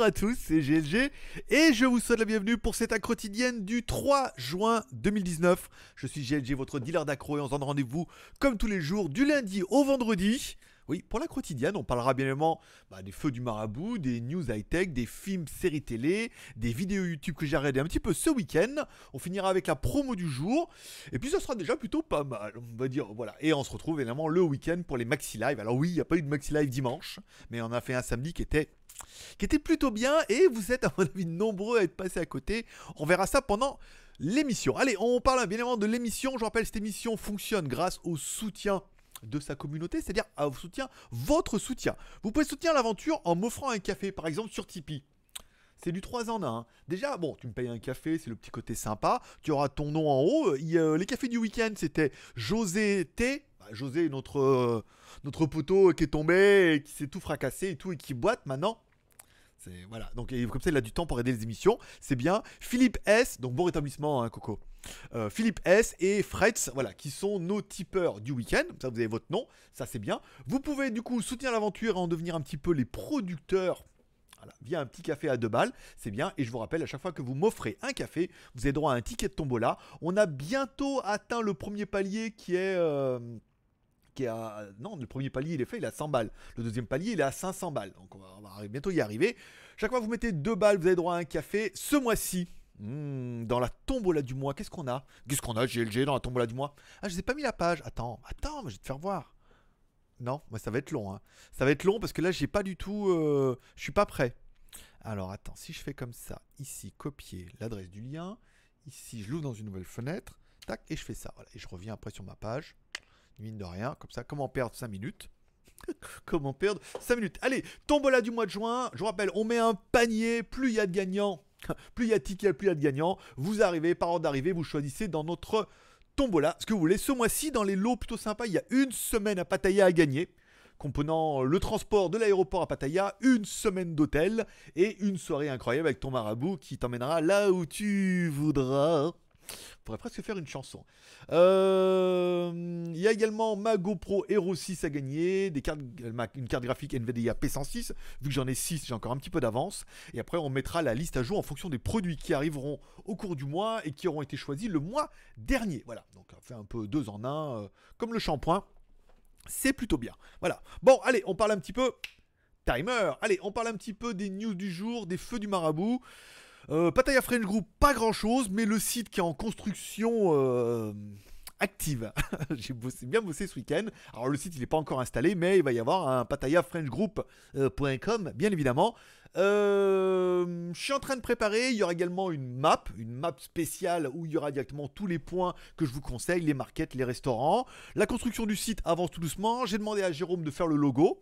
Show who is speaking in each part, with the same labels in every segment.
Speaker 1: Bonjour à tous, c'est GLG et je vous souhaite la bienvenue pour cette accro quotidienne du 3 juin 2019. Je suis GLG, votre dealer d'accro et on se donne rendez-vous comme tous les jours du lundi au vendredi. Oui, pour la quotidienne, on parlera bien évidemment bah, des feux du marabout, des news high-tech, des films, séries télé, des vidéos YouTube que j'ai regardées un petit peu ce week-end. On finira avec la promo du jour. Et puis ça sera déjà plutôt pas mal, on va dire. Voilà. Et on se retrouve évidemment le week-end pour les maxi live. Alors oui, il n'y a pas eu de maxi live dimanche, mais on a fait un samedi qui était qui était plutôt bien et vous êtes à mon avis nombreux à être passés à côté. On verra ça pendant l'émission. Allez, on parle bien évidemment de l'émission. Je rappelle, cette émission fonctionne grâce au soutien de sa communauté, c'est-à-dire à soutien, votre soutien. Vous pouvez soutenir l'aventure en m'offrant un café, par exemple sur Tipeee. C'est du 3 en 1. Hein. Déjà, bon, tu me payes un café, c'est le petit côté sympa. Tu auras ton nom en haut. Euh, euh, les cafés du week-end, c'était José T. Bah, José, notre, euh, notre poteau qui est tombé, et qui s'est tout fracassé et tout, et qui boite maintenant voilà. Donc comme ça, il a du temps pour aider les émissions. C'est bien. Philippe S. Donc bon rétablissement, hein, Coco. Euh, Philippe S et Fretz, voilà, qui sont nos tipeurs du week-end. Ça, vous avez votre nom, ça c'est bien. Vous pouvez du coup soutenir l'aventure et en devenir un petit peu les producteurs via un petit café à deux balles, c'est bien. Et je vous rappelle, à chaque fois que vous m'offrez un café, vous avez droit à un ticket de tombola. On a bientôt atteint le premier palier qui est... Euh, qui Non, le premier palier, il est fait, il est à 100 balles. Le deuxième palier, il est à 500 balles. Donc, on va, bientôt y arriver. Chaque fois, vous mettez 2 balles, vous avez droit à un café. Ce mois-ci, hmm, dans la tombola du mois, qu'est-ce qu'on a Qu'est-ce qu'on a, GLG, dans la tombola du mois Ah, je ne pas mis la page. Attends, attends, mais je vais te faire voir. Non, mais ça va être long. Hein. Ça va être long parce que là, j'ai pas du tout. Euh, je suis pas prêt. Alors, attends, si je fais comme ça, ici, copier l'adresse du lien. Ici, je l'ouvre dans une nouvelle fenêtre. Tac, et je fais ça. et je reviens après sur ma page mine de rien, comme ça, comment perdre 5 minutes Comment perdre 5 minutes Allez, tombola du mois de juin, je vous rappelle, on met un panier, plus il y a de gagnants, plus il y a de tickets, plus il y a de gagnants, vous arrivez, par ordre d'arrivée, vous choisissez dans notre tombola ce que vous voulez. Ce mois-ci, dans les lots plutôt sympas, il y a une semaine à Pattaya à gagner, comprenant le transport de l'aéroport à Pattaya, une semaine d'hôtel et une soirée incroyable avec ton marabout qui t'emmènera là où tu voudras. On pourrait presque faire une chanson. Euh, il y a également ma GoPro Hero 6 à gagner, des cartes, euh, une carte graphique NVIDIA P106. Vu que j'en ai 6, j'ai encore un petit peu d'avance. Et après, on mettra la liste à jour en fonction des produits qui arriveront au cours du mois et qui auront été choisis le mois dernier. Voilà, donc on fait un peu deux en un, euh, comme le shampoing. C'est plutôt bien. Voilà. Bon, allez, on parle un petit peu. Timer. Allez, on parle un petit peu des news du jour, des feux du marabout. Euh, Pataya French Group, pas grand chose, mais le site qui est en construction euh, active. J'ai bien bossé ce week-end. Alors le site il n'est pas encore installé, mais il va y avoir un patayafrenchgroup.com, euh, bien évidemment. je suis en train de préparer. Il y aura également une map, une map spéciale où il y aura directement tous les points que je vous conseille, les markets, les restaurants. La construction du site avance tout doucement. J'ai demandé à Jérôme de faire le logo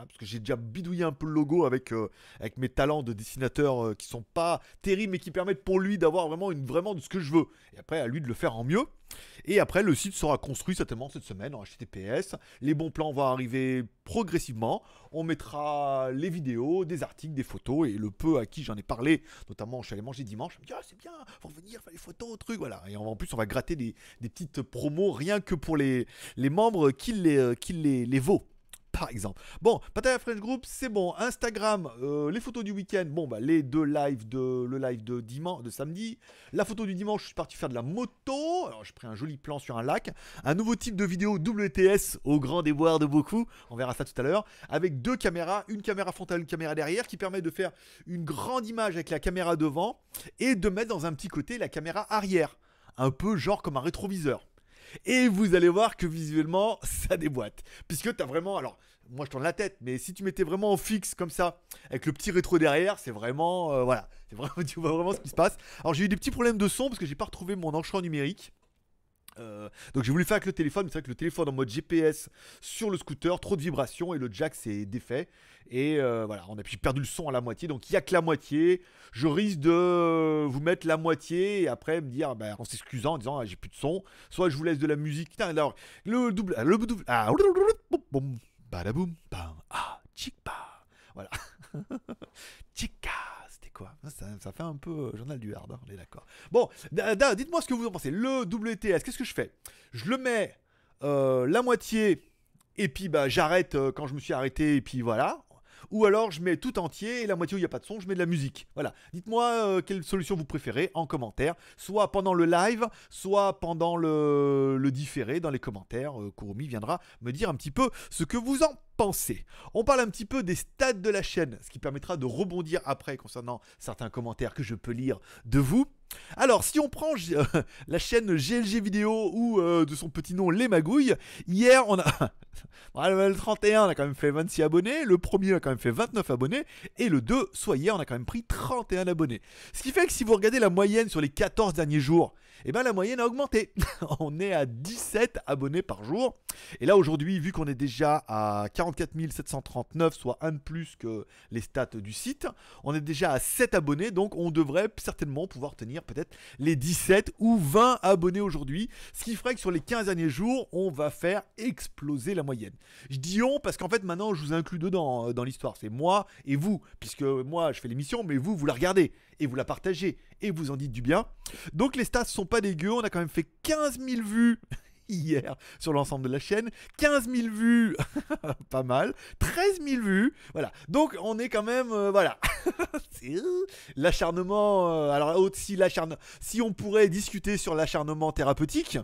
Speaker 1: parce que j'ai déjà bidouillé un peu le logo avec, euh, avec mes talents de dessinateur euh, qui sont pas terribles mais qui permettent pour lui d'avoir vraiment une vraiment ce que je veux. Et après à lui de le faire en mieux. Et après le site sera construit certainement cette semaine en HTTPS. Les bons plans vont arriver progressivement. On mettra les vidéos, des articles, des photos et le peu à qui j'en ai parlé, notamment je suis manger dimanche, me ah, c'est bien, faut venir faire les photos, truc, voilà. Et en plus on va gratter des, petites promos rien que pour les, les membres qui les, euh, qui les vaut par exemple. Bon, pataya French Group, c'est bon. Instagram, euh, les photos du week-end, bon, bah, les deux lives de le live de dimanche, de samedi. La photo du dimanche, je suis parti faire de la moto. Alors, j'ai pris un joli plan sur un lac. Un nouveau type de vidéo WTS au grand déboire de beaucoup. On verra ça tout à l'heure. Avec deux caméras, une caméra frontale, une caméra derrière, qui permet de faire une grande image avec la caméra devant et de mettre dans un petit côté la caméra arrière. Un peu genre comme un rétroviseur. Et vous allez voir que visuellement, ça déboîte. Puisque t'as vraiment. Alors, moi je tourne la tête, mais si tu mettais vraiment en fixe comme ça, avec le petit rétro derrière, c'est vraiment, euh, voilà, c'est vraiment, tu vois vraiment ce qui se passe. Alors j'ai eu des petits problèmes de son parce que j'ai pas retrouvé mon enchant numérique. Euh, donc j'ai voulu faire avec le téléphone, mais c'est vrai que le téléphone en mode GPS sur le scooter, trop de vibrations et le jack s'est défait. Et euh, voilà, on a perdu le son à la moitié, donc il n'y a que la moitié. Je risque de vous mettre la moitié et après me dire, bah, en s'excusant, en disant ah, j'ai plus de son, soit je vous laisse de la musique. alors, le double, le double, ah, Badaboum, bam, ah, chikpa. Voilà. tchika, c'était quoi ça, fait un peu euh, journal du hard, on est d'accord. Bon, dites-moi ce que vous en pensez. Le WTS, qu'est-ce que je fais Je le mets euh, la moitié, et puis bah, j'arrête euh, quand je me suis arrêté, et puis voilà, ou alors je mets tout entier et la moitié où il n'y a pas de son, je mets de la musique. Voilà. Dites-moi euh, quelle solution vous préférez en commentaire, soit pendant le live, soit pendant le, différé dans les commentaires. Euh, Kurumi viendra me dire un petit peu ce que vous en pensez. On parle un petit peu des stades de la chaîne, ce qui permettra de rebondir après concernant certains commentaires que je peux lire de vous. Alors, si on prend la chaîne GLG Vidéo ou euh, de son petit nom Les Magouilles, hier on a. le 31, on a quand même fait 26 abonnés, le premier a quand même fait 29 abonnés, et le 2, soit hier, on a quand même pris 31 abonnés. Ce qui fait que si vous regardez la moyenne sur les 14 derniers jours, et eh ben, la moyenne a augmenté. on est à 17 abonnés par jour. Et là, aujourd'hui, vu qu'on est déjà à 44 739, soit un de plus que les stats du site, on est déjà à 7 abonnés. Donc, on devrait certainement pouvoir tenir peut-être les 17 ou 20 abonnés aujourd'hui. Ce qui ferait que sur les 15 derniers jours, on va faire exploser la moyenne. Je dis on parce qu'en fait, maintenant, je vous inclus dedans hein, dans l'histoire. C'est moi et vous, puisque moi, je fais l'émission, mais vous, vous la regardez et vous la partagez et vous en dites du bien. Donc les stats sont pas dégueux, on a quand même fait 15 000 vues hier sur l'ensemble de la chaîne. 15 000 vues, pas mal. 13 000 vues, voilà. Donc on est quand même, euh, voilà. l'acharnement, euh, alors aussi l'acharnement. Si on pourrait discuter sur l'acharnement thérapeutique,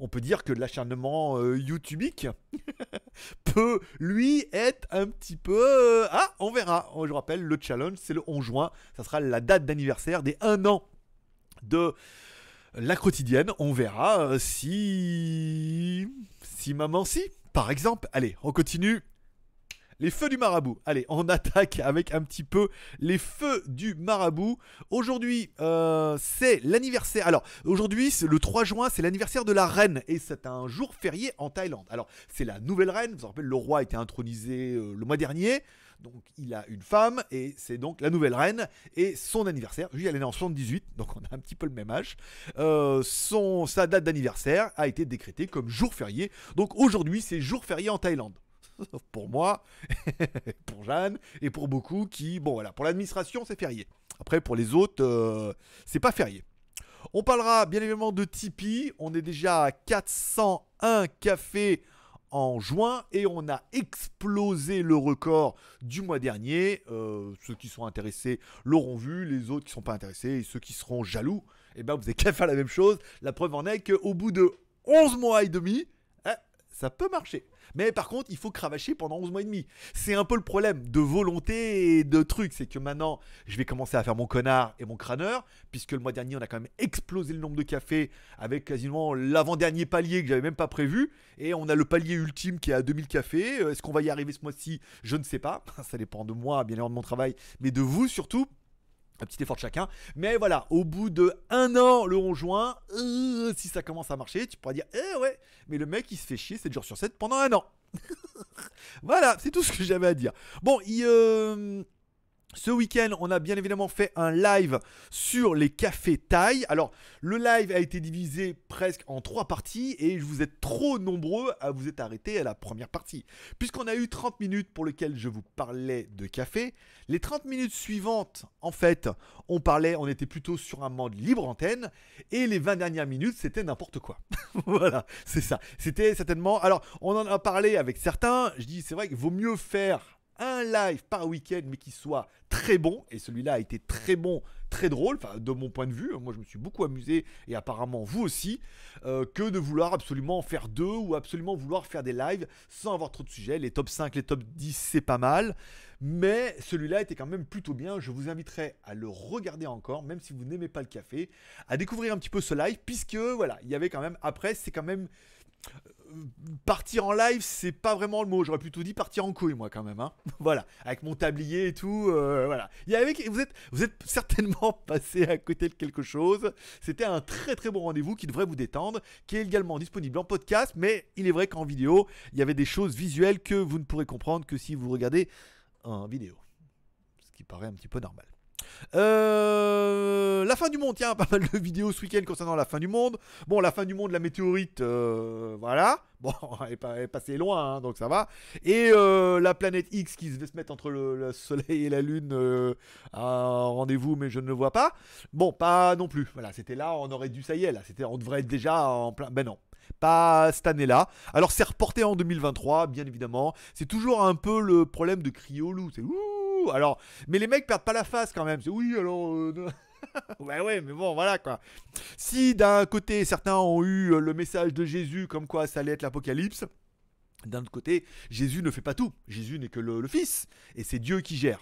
Speaker 1: on peut dire que l'acharnement youtube. Euh, youtubique peut, lui, être un petit peu... Euh, ah, on verra. Je rappelle, le challenge, c'est le 11 juin. Ça sera la date d'anniversaire des 1 an de la quotidienne. On verra euh, si... Si maman si, par exemple. Allez, on continue les feux du marabout. Allez, on attaque avec un petit peu les feux du marabout. Aujourd'hui, euh, c'est l'anniversaire. Alors, aujourd'hui, le 3 juin, c'est l'anniversaire de la reine. Et c'est un jour férié en Thaïlande. Alors, c'est la nouvelle reine. Vous vous rappelez, le roi a été intronisé euh, le mois dernier. Donc il a une femme et c'est donc la nouvelle reine et son anniversaire. Lui, elle est née en 78, donc on a un petit peu le même âge. Euh, sa date d'anniversaire a été décrétée comme jour férié. Donc aujourd'hui, c'est jour férié en Thaïlande. Sauf pour moi, pour Jeanne et pour beaucoup qui, bon voilà, pour l'administration c'est férié. Après pour les autres, euh, c'est pas férié. On parlera bien évidemment de Tipeee. On est déjà à 401 cafés en juin et on a explosé le record du mois dernier. Euh, ceux qui sont intéressés l'auront vu, les autres qui ne sont pas intéressés et ceux qui seront jaloux, eh ben vous n'avez qu'à faire la même chose. La preuve en est qu'au bout de 11 mois et demi, ça peut marcher. Mais par contre, il faut cravacher pendant 11 mois et demi. C'est un peu le problème de volonté et de trucs. C'est que maintenant, je vais commencer à faire mon connard et mon crâneur, puisque le mois dernier, on a quand même explosé le nombre de cafés avec quasiment l'avant-dernier palier que j'avais même pas prévu. Et on a le palier ultime qui est à 2000 cafés. Euh, est-ce qu'on va y arriver ce mois-ci Je ne sais pas. Ça dépend de moi, bien évidemment, de mon travail, mais de vous surtout petit effort de chacun. Mais voilà, au bout de un an, le 11 juin, euh, si ça commence à marcher, tu pourras dire, eh ouais, mais le mec, il se fait chier 7 jours sur 7 pendant un an. voilà, c'est tout ce que j'avais à dire. Bon, il... Euh, ce week-end, on a bien évidemment fait un live sur les cafés Thaï. Alors, le live a été divisé presque en trois parties et vous êtes trop nombreux à vous être arrêtés à la première partie. Puisqu'on a eu 30 minutes pour lesquelles je vous parlais de café, les 30 minutes suivantes, en fait, on parlait, on était plutôt sur un mode libre antenne et les 20 dernières minutes, c'était n'importe quoi. voilà, c'est ça. C'était certainement. Alors, on en a parlé avec certains. Je dis, c'est vrai qu'il vaut mieux faire un live par week-end, mais qui soit très bon. Et celui-là a été très bon, très drôle, de mon point de vue. Moi, je me suis beaucoup amusé, et apparemment vous aussi, euh, que de vouloir absolument faire deux ou absolument vouloir faire des lives sans avoir trop de sujets. Les top 5, les top 10, c'est pas mal. Mais celui-là était quand même plutôt bien. Je vous inviterai à le regarder encore, même si vous n'aimez pas le café, à découvrir un petit peu ce live, puisque voilà, il y avait quand même, après, c'est quand même euh, partir en live, c'est pas vraiment le mot. J'aurais plutôt dit partir en couille, moi, quand même. Hein. voilà, avec mon tablier et tout. Euh, voilà. vous, êtes, vous êtes certainement passé à côté de quelque chose. C'était un très très bon rendez-vous qui devrait vous détendre, qui est également disponible en podcast. Mais il est vrai qu'en vidéo, il y avait des choses visuelles que vous ne pourrez comprendre que si vous regardez en vidéo. Ce qui paraît un petit peu normal. Euh, la fin du monde, tiens, pas mal de vidéos ce week-end concernant la fin du monde. Bon, la fin du monde, la météorite, euh, voilà. Bon, elle est, pas, passée loin, hein, donc ça va. Et euh, la planète X qui se se mettre entre le, Soleil et la Lune Un rendez-vous, mais je ne le vois pas. Bon, pas non plus. Voilà, c'était là, on aurait dû, ça y est, là, c'était, on devrait être déjà en plein. Ben non, pas cette année-là. Alors c'est reporté en 2023, bien évidemment. C'est toujours un peu le problème de Criolou. C'est ouh Alors, mais les mecs perdent pas la face quand même. C'est oui, alors. Euh, ouais, ouais, mais bon, voilà quoi. Si d'un côté, certains ont eu euh, le message de Jésus comme quoi ça allait être l'apocalypse. D'un autre côté, Jésus ne fait pas tout. Jésus n'est que le, Fils. Et c'est Dieu qui gère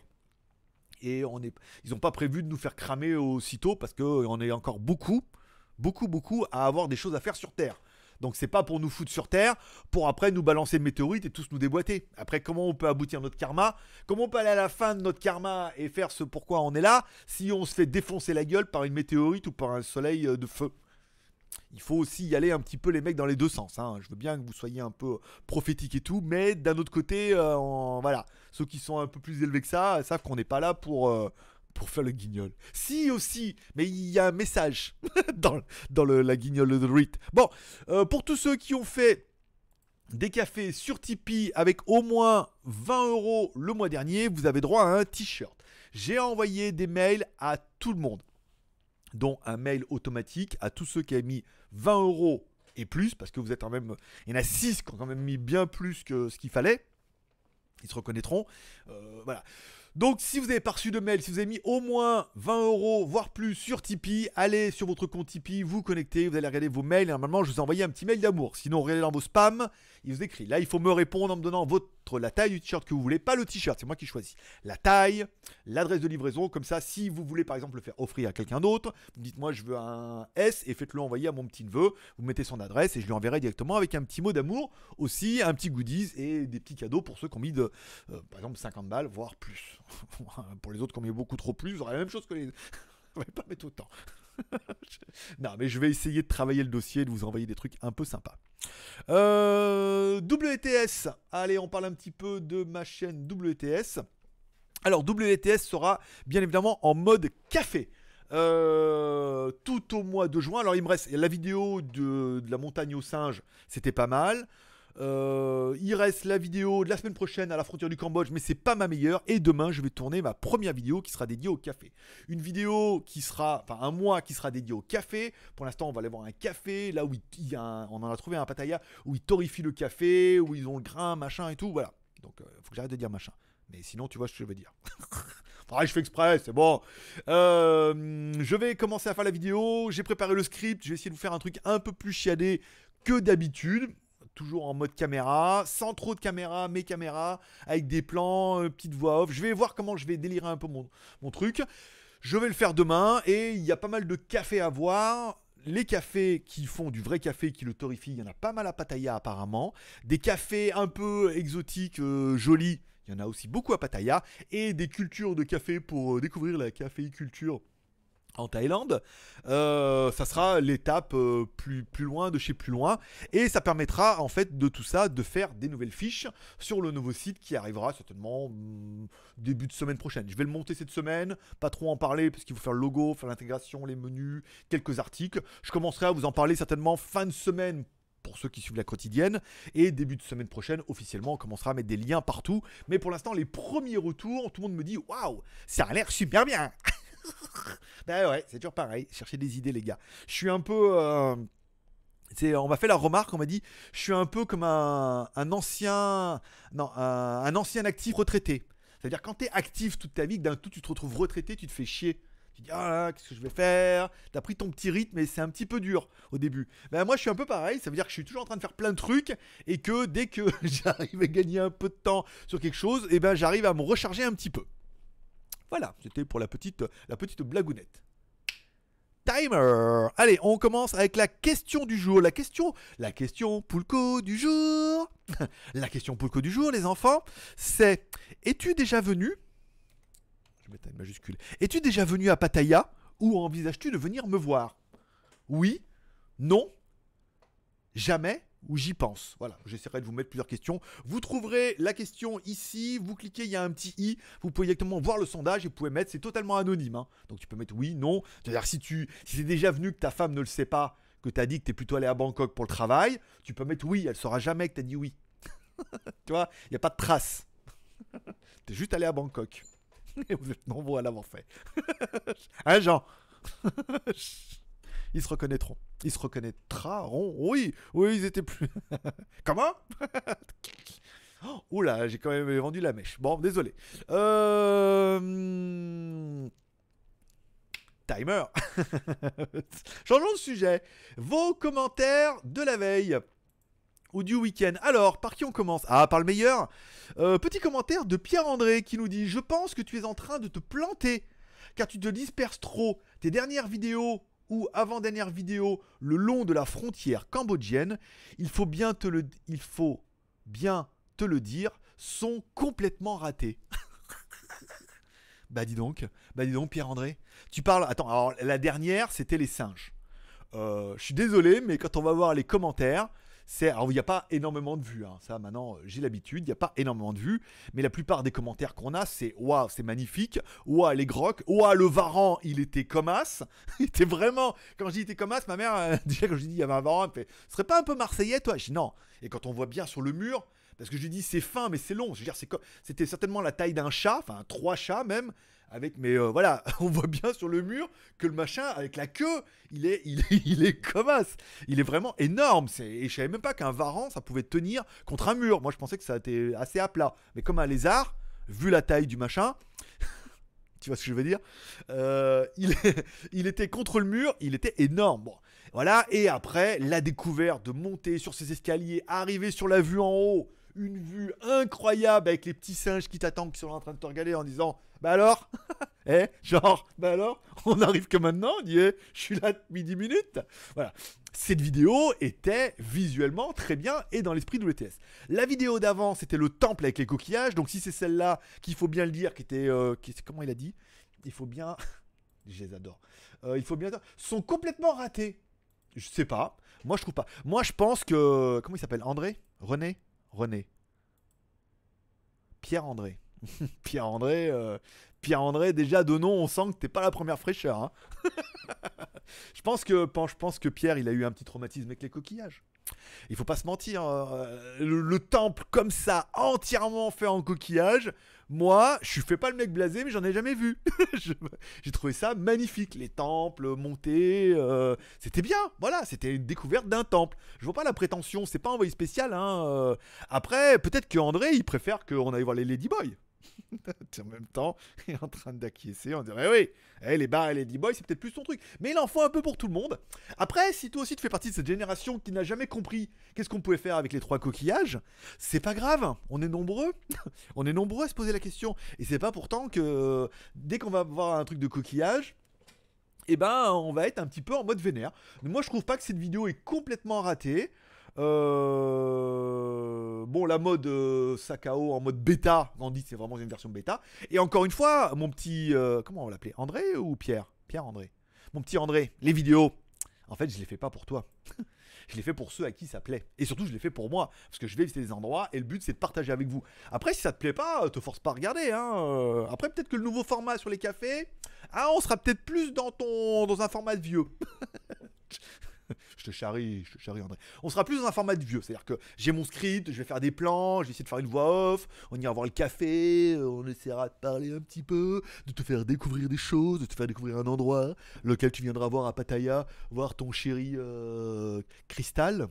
Speaker 1: et on est, ils n'ont pas prévu de nous faire cramer aussitôt parce qu'on euh, est encore beaucoup, beaucoup, beaucoup à avoir des choses à faire sur Terre. Donc c'est pas pour nous foutre sur Terre, pour après nous balancer de météorites et tous nous déboîter. Après, comment on peut aboutir notre karma Comment on peut aller à la fin de notre karma et faire ce pourquoi on est là si on se fait défoncer la gueule par une météorite ou par un soleil euh, de feu il faut aussi y aller un petit peu les mecs dans les deux sens. Hein. Je veux bien que vous soyez un peu prophétiques et tout, mais d'un autre côté, euh, voilà, ceux qui sont un peu plus élevés que ça euh, savent qu'on n'est pas là pour pour faire le guignol. Si aussi, mais il y a un message dans, dans le, la guignole de Rit. Bon, euh, pour tous ceux qui ont fait des cafés sur Tipeee avec au moins 20 euros le mois dernier, vous avez droit à un t-shirt. J'ai envoyé des mails à tout le monde, dont un mail automatique à tous ceux qui ont mis 20 euros et plus, parce que vous êtes quand même. Il y en a 6 qui ont quand même mis bien plus que ce qu'il fallait. Ils se reconnaîtront. Euh, voilà. Donc si vous n'avez pas reçu de mail, si vous avez mis au moins 20 euros, voire plus sur Tipeee, allez sur votre compte Tipeee, vous connectez, vous allez regarder vos mails. normalement, je vous ai envoyé un petit mail d'amour. Sinon, regardez dans vos spams il vous écrit. Là, il faut me répondre en me donnant votre, la taille du t-shirt que vous voulez, pas le t-shirt, c'est moi qui choisis. La taille, l'adresse de livraison, comme ça, si vous voulez par exemple le faire offrir à quelqu'un d'autre, dites moi je veux un S et faites-le envoyer à mon petit neveu, vous mettez son adresse et je lui enverrai directement avec un petit mot d'amour aussi, un petit goodies et des petits cadeaux pour ceux qui ont mis de, euh, par exemple 50 balles, voire plus. pour les autres qui ont mis beaucoup trop plus, vous aurez la même chose que les... Vous ne pas mettre autant. non, mais je vais essayer de travailler le dossier, Et de vous envoyer des trucs un peu sympas. Euh, WTS. Allez, on parle un petit peu de ma chaîne WTS. Alors, WTS sera bien évidemment en mode café. Euh, tout au mois de juin. Alors il me reste la vidéo de, de la montagne aux singes, c'était pas mal. Euh, il reste la vidéo de la semaine prochaine à la frontière du Cambodge, mais c'est pas ma meilleure. Et demain, je vais tourner ma première vidéo qui sera dédiée au café. Une vidéo qui sera, enfin un mois qui sera dédiée au café. Pour l'instant, on va aller voir un café, là où il, on en a trouvé un à Pattaya, où ils torrifient le café, où ils ont le grain, machin et tout. Voilà. Donc, il euh, faut que j'arrête de dire machin. Mais sinon, tu vois ce que je veux dire. ah, je fais exprès, c'est bon. Euh, je vais commencer à faire la vidéo. J'ai préparé le script. Je vais essayer de vous faire un truc un peu plus chiadé que d'habitude toujours en mode caméra, sans trop de caméra, mes caméras, avec des plans, euh, petite voix off. Je vais voir comment je vais délirer un peu mon, mon truc. Je vais le faire demain et il y a pas mal de cafés à voir. Les cafés qui font du vrai café, qui le torrifient, il y en a pas mal à Pattaya apparemment. Des cafés un peu exotiques, euh, jolis, il y en a aussi beaucoup à Pattaya. Et des cultures de café pour euh, découvrir la caféiculture en Thaïlande. Euh, ça sera l'étape euh, plus, plus loin de chez plus loin. Et ça permettra en fait de tout ça de faire des nouvelles fiches sur le nouveau site qui arrivera certainement mm, début de semaine prochaine. Je vais le monter cette semaine, pas trop en parler parce qu'il faut faire le logo, faire l'intégration, les menus, quelques articles. Je commencerai à vous en parler certainement fin de semaine pour ceux qui suivent la quotidienne. Et début de semaine prochaine, officiellement, on commencera à mettre des liens partout. Mais pour l'instant, les premiers retours, tout le monde me dit Waouh, ça a l'air super bien Ben ouais, c'est toujours pareil. chercher des idées, les gars. Je suis un peu. Euh, on m'a fait la remarque, on m'a dit, je suis un peu comme un, ancien, non, un, ancien actif retraité. C'est-à-dire quand t'es actif toute ta vie, d'un tout tu te retrouves retraité, tu te fais chier. Tu te dis ah qu'est-ce que je vais faire T'as pris ton petit rythme et c'est un petit peu dur au début. Ben moi je suis un peu pareil, ça veut dire que je suis toujours en train de faire plein de trucs et que dès que j'arrive à gagner un peu de temps sur quelque chose, et eh ben j'arrive à me recharger un petit peu. Voilà, c'était pour la petite, la petite blagounette. Timer Allez, on commence avec la question du jour. La question, la question Poulco du jour. la question Poulco du jour, les enfants, c'est Es-tu déjà venu Je majuscule. Es-tu déjà venu à Pattaya ou envisages-tu de venir me voir Oui Non Jamais où j'y pense. Voilà, j'essaierai de vous mettre plusieurs questions. Vous trouverez la question ici, vous cliquez, il y a un petit i, vous pouvez directement voir le sondage et vous pouvez mettre, c'est totalement anonyme, hein. donc tu peux mettre oui, non. C'est-à-dire si tu, si c'est déjà venu que ta femme ne le sait pas, que tu as dit que tu es plutôt allé à Bangkok pour le travail, tu peux mettre oui, elle saura jamais que tu as dit oui. tu vois, il n'y a pas de trace. tu es juste allé à Bangkok. et vous êtes nombreux à l'avoir fait. hein Jean ils se reconnaîtront. Ils se reconnaîtront. Oui, oui, ils étaient plus. Comment Oula, j'ai quand même vendu la mèche. Bon, désolé. Euh, timer. Changeons de sujet. Vos commentaires de la veille ou du week-end. Alors, par qui on commence Ah, par le meilleur. Euh, petit commentaire de Pierre-André qui nous dit Je pense que tu es en train de te planter car tu te disperses trop. Tes dernières vidéos ou avant-dernière vidéo le long de la frontière cambodgienne, il faut bien te le, il faut bien te le dire, sont complètement ratés. bah dis donc, bah dis donc Pierre-André, tu parles, attends, alors la dernière c'était les singes. Euh, je suis désolé, mais quand on va voir les commentaires, alors, il n'y a pas énormément de vues, hein. ça maintenant, euh, j'ai l'habitude, il n'y a pas énormément de vues, mais la plupart des commentaires qu'on a, c'est Waouh, c'est magnifique, Waouh, les grocs, Waouh, le Varan, il était comme as, il était vraiment. Quand je dis il était comme as, ma mère, euh, déjà, quand je lui dis il y avait un Varan, elle me fait Ce serait pas un peu Marseillais, toi Je dis Non. Et quand on voit bien sur le mur, parce que je lui dis c'est fin, mais c'est long, je veux dire, c'était certainement la taille d'un chat, enfin, trois chats même mais euh, voilà, on voit bien sur le mur que le machin avec la queue, il est il est, comme as. Il est vraiment énorme, c'est et je savais même pas qu'un varan ça pouvait tenir contre un mur. Moi je pensais que ça était assez à plat, mais comme un lézard, vu la taille du machin, tu vois ce que je veux dire euh, il, était contre le mur, il était énorme. voilà, et après, la découverte de monter sur ces escaliers, arriver sur la vue en haut, une vue incroyable avec les petits singes qui t'attendent, qui sont en train de te regarder en disant bah alors Eh, genre, bah alors On arrive que maintenant, on dit, je suis là depuis 10 minutes. Voilà. Cette vidéo était visuellement très bien et dans l'esprit de WTS. La vidéo d'avant, c'était le temple avec les coquillages. Donc si c'est celle-là, qu'il faut bien le dire, qui était... Euh, comment il a dit Il faut bien... je les adore. Euh, il faut bien... Sont complètement ratés. Je sais pas. Moi, je trouve pas. Moi, je pense que... Comment il s'appelle André René René. Pierre-André. Pierre-André, euh, Pierre-André, déjà de nom, on sent que t'es pas la première fraîcheur. Hein. je, pense que, je pense que Pierre, il a eu un petit traumatisme avec les coquillages. Il faut pas se mentir, hein, euh, le, temple comme ça, entièrement fait en coquillages. moi, je suis fait pas le mec blasé, mais j'en ai jamais vu. J'ai trouvé ça magnifique, les temples montés, euh, c'était bien, voilà, c'était une découverte d'un temple. Je vois pas la prétention, c'est pas un envoyé spécial. Hein, Après, peut-être que André, il préfère qu'on aille voir les Ladyboys en même temps, il est en train d'acquiescer. On dirait, eh oui, eh, les bars et les D-Boys, c'est peut-être plus son truc. Mais il en faut un peu pour tout le monde. Après, si toi aussi tu fais partie de cette génération qui n'a jamais compris qu'est-ce qu'on pouvait faire avec les trois coquillages, c'est pas grave. On est nombreux. on est nombreux à se poser la question. Et c'est pas pourtant que dès qu'on va avoir un truc de coquillage, eh ben, on va être un petit peu en mode vénère. moi, je trouve pas que cette vidéo est complètement ratée. Euh, bon, la mode euh, Sakao en mode bêta, dit c'est vraiment une version bêta. Et encore une fois, mon petit. Euh, comment on l'appelait André ou Pierre Pierre André. Mon petit André, les vidéos. En fait, je les fais pas pour toi. je les fais pour ceux à qui ça plaît. Et surtout, je les fais pour moi. Parce que je vais visiter des endroits et le but, c'est de partager avec vous. Après, si ça te plaît pas, te force pas à regarder. Hein, Après, peut-être que le nouveau format sur les cafés, ah, on sera peut-être plus dans, ton, dans un format vieux. je te charrie, je te charrie, André. On sera plus dans un format de vieux, c'est-à-dire que j'ai mon script, je vais faire des plans, je vais de faire une voix off, on ira voir le café, euh, on essaiera de parler un petit peu, de te faire découvrir des choses, de te faire découvrir un endroit, lequel tu viendras voir à Pattaya, voir ton chéri euh, Cristal.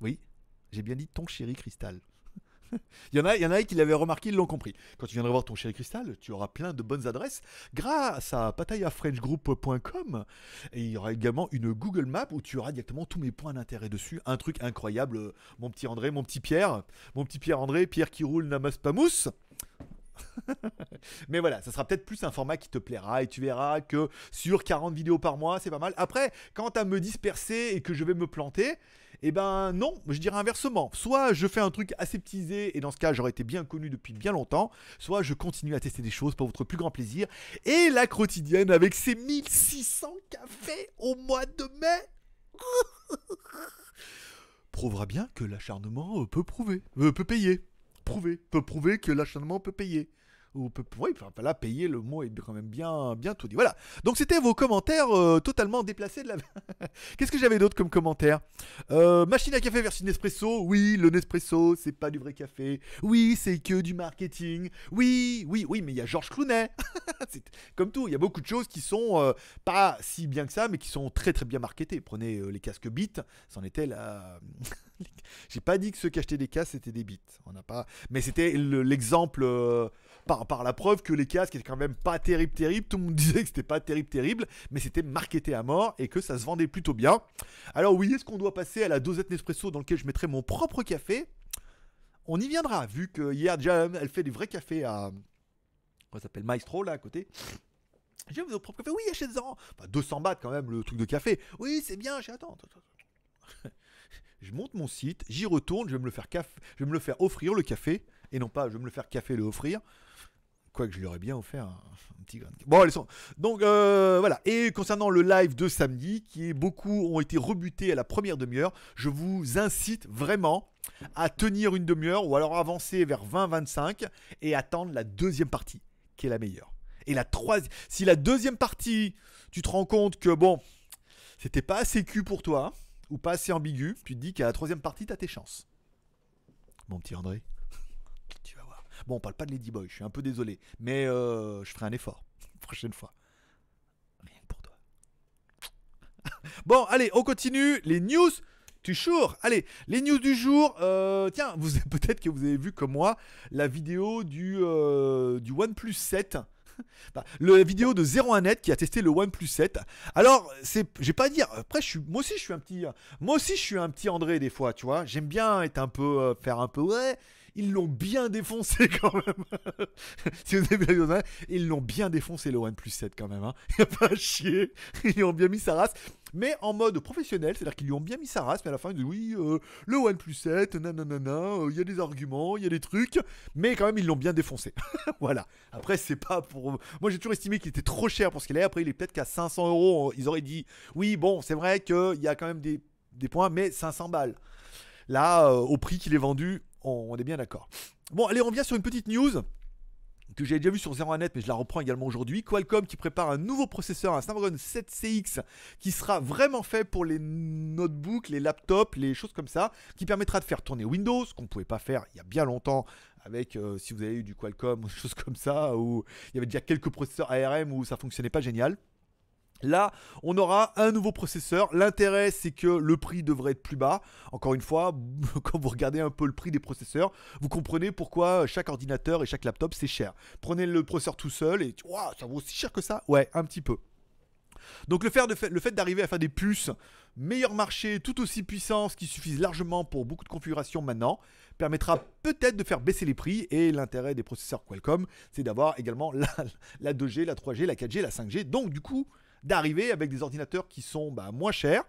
Speaker 1: Oui, j'ai bien dit ton chéri Cristal. il, y en a, y en a qui l'avaient remarqué, ils l'ont compris. Quand tu viendras voir ton chéri cristal, tu auras plein de bonnes adresses grâce à patayafrenchgroup.com. Et il y aura également une Google Map où tu auras directement tous mes points d'intérêt dessus. Un truc incroyable, euh, mon petit André, mon petit Pierre, mon petit Pierre André, Pierre qui roule, n'amasse pas mousse. Mais voilà, ça sera peut-être plus un format qui te plaira et tu verras que sur 40 vidéos par mois, c'est pas mal. Après, quant à me disperser et que je vais me planter, eh ben non, je dirais inversement. Soit je fais un truc aseptisé et dans ce cas, j'aurais été bien connu depuis bien longtemps, soit je continue à tester des choses pour votre plus grand plaisir. Et la quotidienne avec ses 1600 cafés au mois de mai prouvera bien que l'acharnement euh, peut prouver, euh, peut payer prouver, peut prouver que l'acharnement peut payer. Ou peut, oui, là, payer, le mot est quand même bien, bien tout dit. Voilà. Donc, c'était vos commentaires euh, totalement déplacés de la. Qu'est-ce que j'avais d'autre comme commentaire euh, Machine à café versus Nespresso. Oui, le Nespresso, c'est pas du vrai café. Oui, c'est que du marketing. Oui, oui, oui, mais il y a Georges Clounet. c'est comme tout. Il y a beaucoup de choses qui sont euh, pas si bien que ça, mais qui sont très, très bien marketées. Prenez les casques Beats. c'en était là. J'ai pas dit que ceux qui achetaient des casques, c'était des Beats. On n'a pas. Mais c'était l'exemple par, la preuve que les casques étaient quand même pas terrible, terrible. Tout le monde disait que c'était pas terrible, terrible, mais c'était marketé à mort et que ça se vendait plutôt bien. Alors oui, est-ce qu'on doit passer à la dosette Nespresso dans laquelle je mettrai mon propre café On y viendra, vu que hier déjà elle fait des vrais cafés à... Comment s'appelle Maestro là à côté j'ai mon propre café. Oui, achetez-en. 200 bahts quand même, le truc de café. Oui, c'est bien. J'attends. je monte mon site, j'y retourne, je vais me le faire je vais me le faire offrir le café et non pas je vais me le faire café le offrir que je lui aurais bien offert hein. un, petit grain Bon, allez, sont... Donc, euh, voilà. Et concernant le live de samedi, qui est beaucoup ont été rebutés à la première demi-heure, je vous incite vraiment à tenir une demi-heure ou alors avancer vers 20-25 et attendre la deuxième partie, qui est la meilleure. Et la troisième... Si la deuxième partie, tu te rends compte que, bon, c'était pas assez cul pour toi, hein, ou pas assez ambigu, tu te dis qu'à la troisième partie, t'as tes chances. Mon petit André. Bon, on parle pas de Lady Boy, je suis un peu désolé, mais euh, je ferai un effort prochaine fois. Rien pour toi. bon, allez, on continue. Les news. Tu Allez, les news du jour. Euh, tiens, vous peut-être que vous avez vu comme moi la vidéo du, euh, du OnePlus 7. Bah, le vidéo de 01net qui a testé le OnePlus 7. Alors, c'est, j'ai pas à dire. Après, je suis, moi aussi, je suis un petit, moi aussi, je suis un petit André des fois, tu vois. J'aime bien être un peu, faire un peu ouais ils l'ont bien défoncé quand même. si vous avez ils l'ont bien défoncé le plus 7 quand même. Hein. Il a pas à chier. Ils lui ont bien mis sa race. Mais en mode professionnel, c'est-à-dire qu'ils lui ont bien mis sa race, mais à la fin ils disent oui, euh, le le plus 7, nanana, euh, il y a des arguments, il y a des trucs, mais quand même ils l'ont bien défoncé. voilà. Après, c'est pas pour. Moi j'ai toujours estimé qu'il était trop cher pour ce qu'il est. Après, il est peut-être qu'à 500 euros, ils auraient dit oui, bon, c'est vrai qu'il y a quand même des, des points, mais 500 balles là, euh, au prix qu'il est vendu, on, est bien d'accord. Bon, allez, on vient sur une petite news que j'avais déjà vu sur 01net, mais je la reprends également aujourd'hui. Qualcomm qui prépare un nouveau processeur, un Snapdragon 7CX, qui sera vraiment fait pour les notebooks, les laptops, les choses comme ça, qui permettra de faire tourner Windows, qu'on ne pouvait pas faire il y a bien longtemps avec, euh, si vous avez eu du Qualcomm ou des choses comme ça, où il y avait déjà quelques processeurs ARM où ça fonctionnait pas génial. Là, on aura un nouveau processeur. L'intérêt, c'est que le prix devrait être plus bas. Encore une fois, quand vous regardez un peu le prix des processeurs, vous comprenez pourquoi chaque ordinateur et chaque laptop, c'est cher. Prenez le processeur tout seul et wow, ça vaut aussi cher que ça Ouais, un petit peu. Donc le fait, de le fait d'arriver à faire des puces meilleur marché, tout aussi puissantes, qui suffisent largement pour beaucoup de configurations maintenant, permettra peut-être de faire baisser les prix. Et l'intérêt des processeurs Qualcomm, c'est d'avoir également la, la 2G, la 3G, la 4G, la 5G. Donc du coup, d'arriver avec des ordinateurs qui sont bah, moins chers,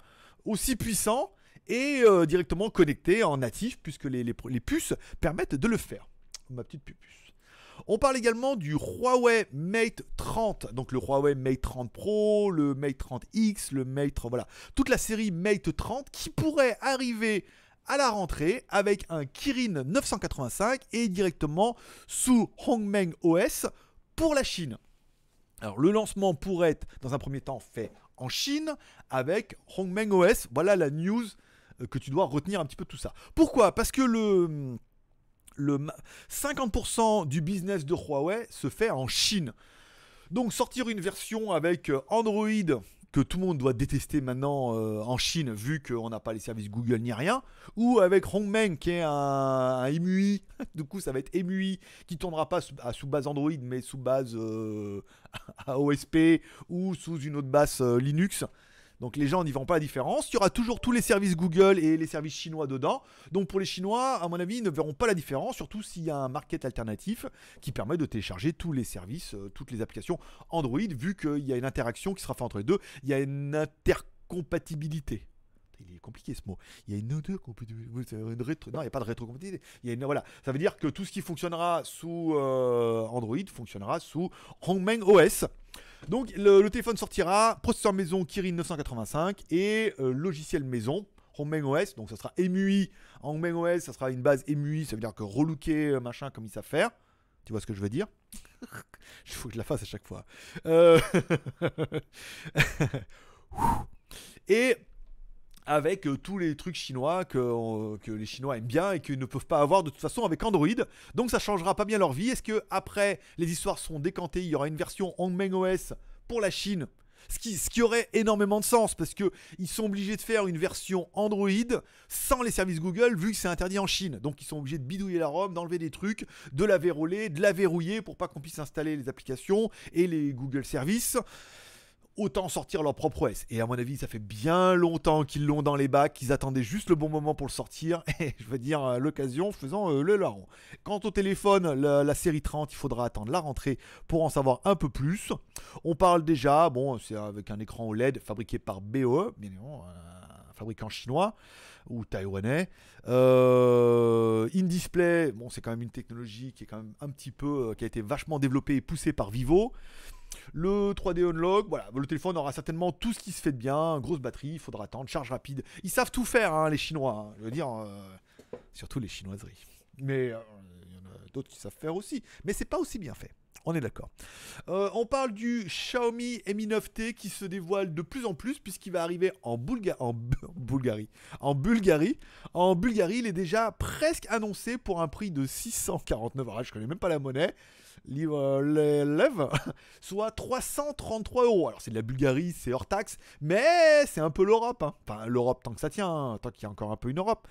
Speaker 1: aussi puissants et euh, directement connectés en natif, puisque les, puces permettent de le faire. Ma petite pupuce. On parle également du Huawei Mate 30, donc le Huawei Mate 30 Pro, le Mate 30X, le Mate, voilà, toute la série Mate 30 qui pourrait arriver à la rentrée avec un Kirin 985 et directement sous Hongmeng OS pour la Chine. Alors le lancement pourrait être dans un premier temps fait en Chine avec Hongmeng OS. Voilà la news euh, que tu dois retenir un petit peu tout ça. Pourquoi Parce que le, le 50% du business de Huawei se fait en Chine. Donc sortir une version avec euh, Android que tout le monde doit détester maintenant euh, en Chine, vu qu'on n'a pas les services Google ni rien, ou avec Hongmeng, qui est un, un MUI, du coup ça va être MUI, qui tournera pas sous, base Android, mais sous base euh, OSP, ou sous une autre base euh, Linux, donc les gens n'y vont pas la différence. Il y aura toujours tous les services Google et les services chinois dedans. Donc pour les Chinois, à mon avis, ils ne verront pas la différence, surtout s'il y a un market alternatif qui permet de télécharger tous les services, euh, toutes les applications Android, vu qu'il y a une interaction qui sera faite entre les deux. Il y a une intercompatibilité. Il est compliqué ce mot. Il y a une intercompatibilité, Non, il n'y a pas de rétrocompatibilité. Il Voilà. Ça veut dire que tout ce qui fonctionnera sous euh, Android fonctionnera sous Hongmeng OS. Donc le, téléphone sortira, processeur maison Kirin 985 et euh, logiciel maison. Romain OS, donc ça sera EMUI. main OS, ça sera une base MUI, ça veut dire que relooker euh, machin comme ils savent faire. Tu vois ce que je veux dire Il faut que je la fasse à chaque fois. Euh, et avec euh, tous les trucs chinois que, que, les Chinois aiment bien et qu'ils ne peuvent pas avoir de toute façon avec Android. Donc ça changera pas bien leur vie. Est-ce que après les histoires seront décantées, il y aura une version Hongmeng OS pour la Chine ce qui, ce qui, aurait énormément de sens parce que ils sont obligés de faire une version Android sans les services Google vu que c'est interdit en Chine. Donc ils sont obligés de bidouiller la ROM, d'enlever des trucs, de la verrouiller, de la verrouiller pour pas qu'on puisse installer les applications et les Google Services autant sortir leur propre OS. Et à mon avis, ça fait bien longtemps qu'ils l'ont dans les bacs, qu'ils attendaient juste le bon moment pour le sortir, et je veux dire l'occasion faisant euh, le larron. Quant au téléphone, la, série 30, il faudra attendre la rentrée pour en savoir un peu plus. On parle déjà, bon, c'est avec un écran OLED fabriqué par BOE, bien évidemment, un fabricant chinois ou taïwanais. Euh, InDisplay, bon, c'est quand même une technologie qui est quand même un petit peu, euh, qui a été vachement développée et poussée par Vivo. Le 3D Unlock, voilà, le téléphone aura certainement tout ce qui se fait de bien, grosse batterie, il faudra attendre, charge rapide. Ils savent tout faire, hein, les Chinois, hein. je veux dire, euh, surtout les chinoiseries. Mais euh, il y en a d'autres qui savent faire aussi, mais c'est pas aussi bien fait. On est d'accord. Euh, on parle du Xiaomi Mi 9T qui se dévoile de plus en plus puisqu'il va arriver en, Bulgarie. En Bulgarie. En Bulgarie, il est déjà presque annoncé pour un prix de 649. euros ah, je connais même pas la monnaie livre euh, soit 333 euros. Alors c'est de la Bulgarie, c'est hors taxe, mais c'est un peu l'Europe. Hein. Enfin l'Europe tant que ça tient, hein, tant qu'il y a encore un peu une Europe.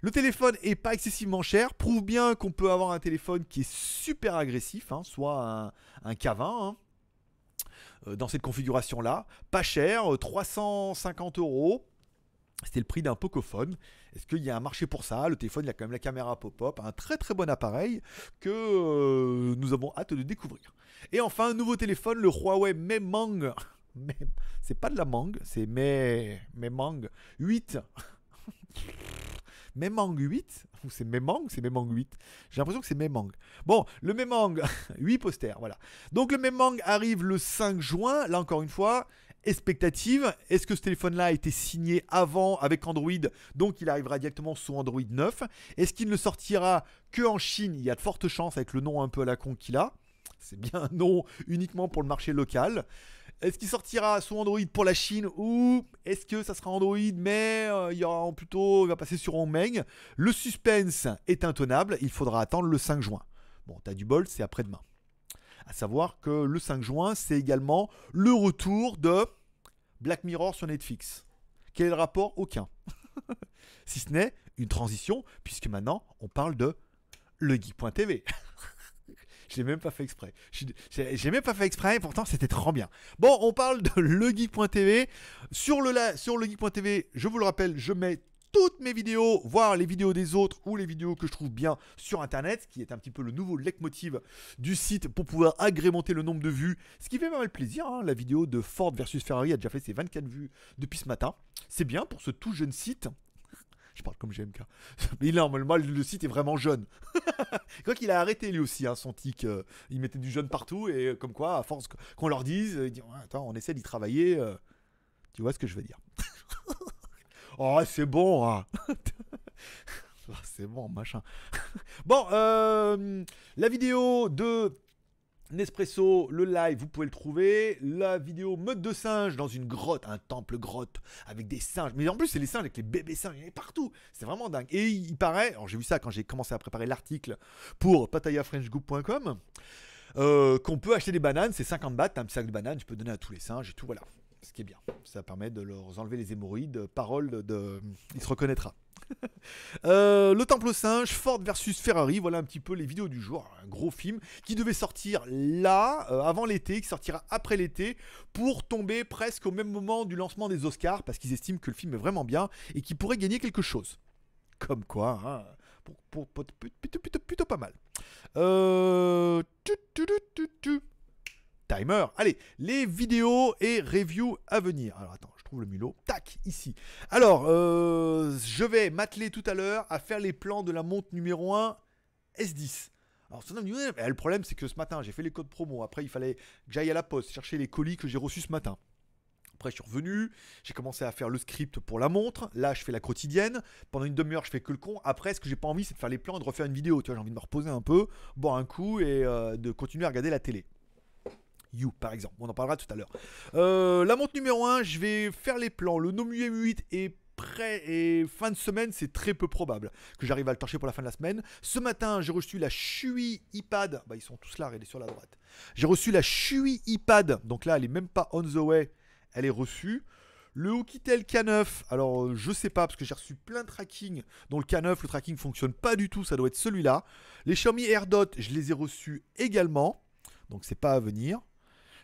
Speaker 1: Le téléphone est pas excessivement cher, prouve bien qu'on peut avoir un téléphone qui est super agressif, hein, soit un, un K20 euh, dans cette configuration là. Pas cher, 350 euh, euros. C'était le prix d'un Pocophone. Est-ce qu'il y a un marché pour ça Le téléphone, il a quand même la caméra pop-up, un très très bon appareil que euh, nous avons hâte de découvrir. Et enfin, un nouveau téléphone, le Huawei mais C'est pas de la mangue, c'est Memang 8. Memang 8 Ou c'est Memang C'est Memang 8. J'ai l'impression que c'est Memang. Bon, le Memang, 8 posters, voilà. Donc le Memang arrive le 5 juin. Là encore une fois, expectative. Est-ce que ce téléphone-là a été signé avant avec Android, donc il arrivera directement sous Android 9 Est-ce qu'il ne sortira que en Chine Il y a de fortes chances avec le nom un peu à la con qu'il a. C'est bien un nom uniquement pour le marché local. Est-ce qu'il sortira sous Android pour la Chine ou est-ce que ça sera Android mais euh, il y aura plutôt va passer sur Hongmeng Le suspense est intenable, il faudra attendre le 5 juin. Bon, t'as du bol, c'est après-demain à savoir que le 5 juin, c'est également le retour de Black Mirror sur Netflix. Quel est le rapport Aucun. si ce n'est une transition, puisque maintenant, on parle de legeek.tv. Je l'ai même pas fait exprès. J'ai même pas fait exprès, pourtant c'était trop bien. Bon, on parle de legeek.tv. Sur le, sur le je vous le rappelle, je mets toutes mes vidéos, voir les vidéos des autres ou les vidéos que je trouve bien sur internet, ce qui est un petit peu le nouveau leitmotiv du site pour pouvoir agrémenter le nombre de vues, ce qui fait pas mal plaisir. Hein. La vidéo de Ford versus Ferrari a déjà fait ses 24 vues depuis ce matin. C'est bien pour ce tout jeune site. Je parle comme GMK. Mais normalement, le site est vraiment jeune. quoi qu'il a arrêté lui aussi hein, son tic. Euh. il mettait du jeune partout et euh, comme quoi, à force qu'on leur dise, disent « attends, on essaie d'y travailler. Euh. tu vois ce que je veux dire Oh, c'est bon, hein. oh, c'est bon, machin. bon, euh, la vidéo de Nespresso, le live, vous pouvez le trouver. La vidéo meute de singes dans une grotte, un temple grotte avec des singes. Mais en plus, c'est les singes avec les bébés singes, il y en a partout. C'est vraiment dingue. Et il paraît, j'ai vu ça quand j'ai commencé à préparer l'article pour patayafrenchgoop.com, euh, qu'on peut acheter des bananes, c'est 50 bahts, un sac de bananes, tu peux donner à tous les singes et tout, voilà ce qui est bien. Ça permet de leur enlever les hémorroïdes. Parole de. Il se reconnaîtra. le Temple au Singe, Ford versus Ferrari, voilà un petit peu les vidéos du jour, un gros film qui devait sortir là, avant l'été, qui sortira après l'été, pour tomber presque au même moment du lancement des Oscars, parce qu'ils estiment que le film est vraiment bien et qui pourrait gagner quelque chose. Comme quoi, pour, plutôt, pas mal. Euh timer. Allez, les vidéos et reviews à venir. Alors attends, je trouve le mulot. Tac, ici. Alors, euh, je vais m'atteler tout à l'heure à faire les plans de la montre numéro 1 S10. Alors, le problème, c'est que ce matin, j'ai fait les codes promo. Après, il fallait que j'aille à la poste chercher les colis que j'ai reçus ce matin. Après, je suis revenu, j'ai commencé à faire le script pour la montre. Là, je fais la quotidienne. Pendant une demi-heure, je fais que le con. Après, ce que j'ai pas envie, c'est de faire les plans et de refaire une vidéo. Tu vois, j'ai envie de me reposer un peu, boire un coup et euh, de continuer à regarder la télé. You, par exemple. On en parlera tout à l'heure. Euh, la montre numéro 1, je vais faire les plans. Le Nomu M8 est prêt et fin de semaine, c'est très peu probable que j'arrive à le torcher pour la fin de la semaine. Ce matin, j'ai reçu la Shui iPad. Bah, ils sont tous là, regardez sur la droite. J'ai reçu la Shui iPad. Donc là, elle est même pas on the way. Elle est reçue. Le Hokitel K9, alors euh, je sais pas parce que j'ai reçu plein de tracking. Dans le K9, le tracking fonctionne pas du tout, ça doit être celui-là. Les Xiaomi AirDot, je les ai reçus également. Donc c'est pas à venir.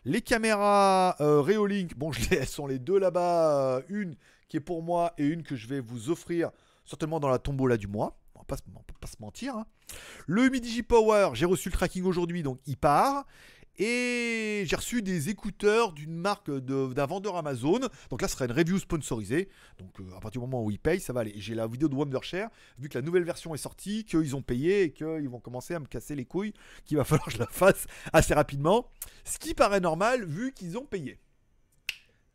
Speaker 1: Les caméras euh, Reolink, bon, je elles sont les deux là-bas. Euh, une qui est pour moi et une que je vais vous offrir certainement dans la tombola du mois. On ne pas, peut pas se mentir. Hein. Le Midi Power, j'ai reçu le tracking aujourd'hui, donc il part. Et j'ai reçu des écouteurs d'une marque d'un vendeur Amazon. Donc là, ce serait une review sponsorisée. Donc euh, à partir du moment où ils payent, ça va aller. J'ai la vidéo de Wondershare, vu que la nouvelle version est sortie, qu'ils ont payé et qu'ils vont commencer à me casser les couilles, qu'il va falloir que je la fasse assez rapidement. Ce qui paraît normal, vu qu'ils ont payé.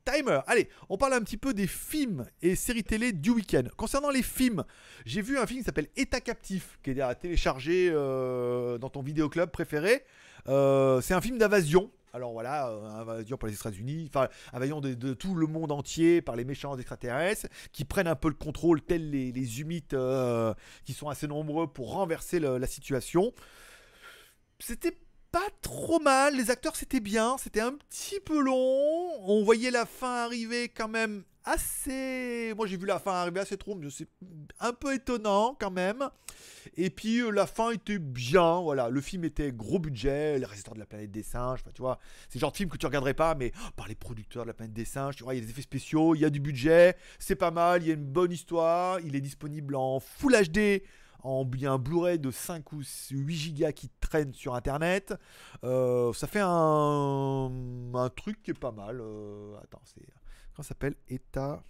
Speaker 1: Timer. Allez, on parle un petit peu des films et séries télé du week-end. Concernant les films, j'ai vu un film qui s'appelle État captif, qui est à télécharger euh, dans ton vidéoclub préféré. Euh, c'est un film d'invasion. Alors voilà, euh, invasion par les États-Unis, enfin invasion de, de, tout le monde entier par les méchants extraterrestres qui prennent un peu le contrôle, tels les, les humites euh, qui sont assez nombreux pour renverser la situation. C'était pas trop mal, les acteurs c'était bien, c'était un petit peu long, on voyait la fin arriver quand même assez... Moi j'ai vu la fin arriver assez trop, c'est un peu étonnant quand même. Et puis euh, la fin était bien, voilà, le film était gros budget, les résistants de la planète des singes, tu vois, c'est genre de film que tu regarderais pas, mais oh, par les producteurs de la planète des singes, tu vois, il y a des effets spéciaux, il y a du budget, c'est pas mal, il y a une bonne histoire, il est disponible en Full HD en un Blu-ray de 5 ou 8 gigas qui traîne sur internet. Euh, ça fait un, truc qui est pas mal. Euh, attends, c'est. Comment ça s'appelle État